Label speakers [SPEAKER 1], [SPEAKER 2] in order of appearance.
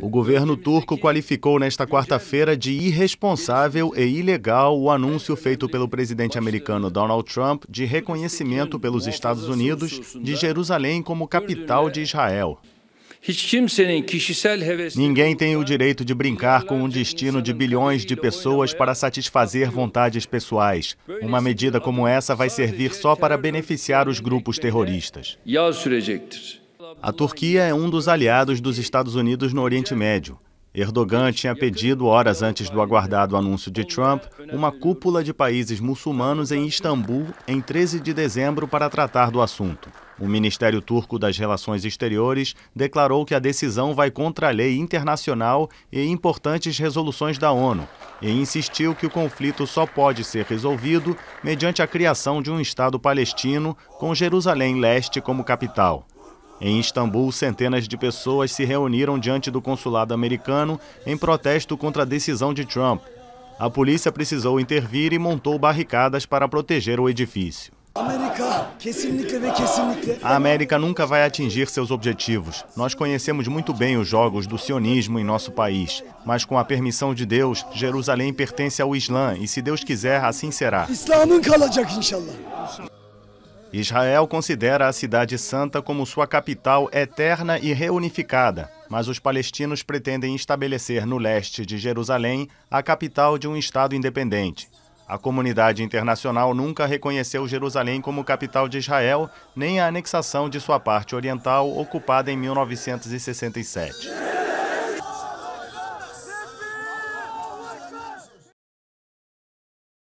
[SPEAKER 1] O governo turco qualificou nesta quarta-feira de irresponsável e ilegal o anúncio feito pelo presidente americano Donald Trump de reconhecimento pelos Estados Unidos de Jerusalém como capital de Israel. Ninguém tem o direito de brincar com o destino de bilhões de pessoas para satisfazer vontades pessoais. Uma medida como essa vai servir só para beneficiar os grupos terroristas. A Turquia é um dos aliados dos Estados Unidos no Oriente Médio. Erdogan tinha pedido, horas antes do aguardado anúncio de Trump, uma cúpula de países muçulmanos em Istambul em 13 de dezembro para tratar do assunto. O Ministério Turco das Relações Exteriores declarou que a decisão vai contra a lei internacional e importantes resoluções da ONU, e insistiu que o conflito só pode ser resolvido mediante a criação de um Estado palestino com Jerusalém Leste como capital. Em Istambul, centenas de pessoas se reuniram diante do consulado americano em protesto contra a decisão de Trump. A polícia precisou intervir e montou barricadas para proteger o edifício. A América nunca vai atingir seus objetivos. Nós conhecemos muito bem os jogos do sionismo em nosso país. Mas, com a permissão de Deus, Jerusalém pertence ao Islã e, se Deus quiser, assim será. Israel considera a Cidade Santa como sua capital eterna e reunificada, mas os palestinos pretendem estabelecer no leste de Jerusalém a capital de um Estado independente. A comunidade internacional nunca reconheceu Jerusalém como capital de Israel, nem a anexação de sua parte oriental ocupada em 1967.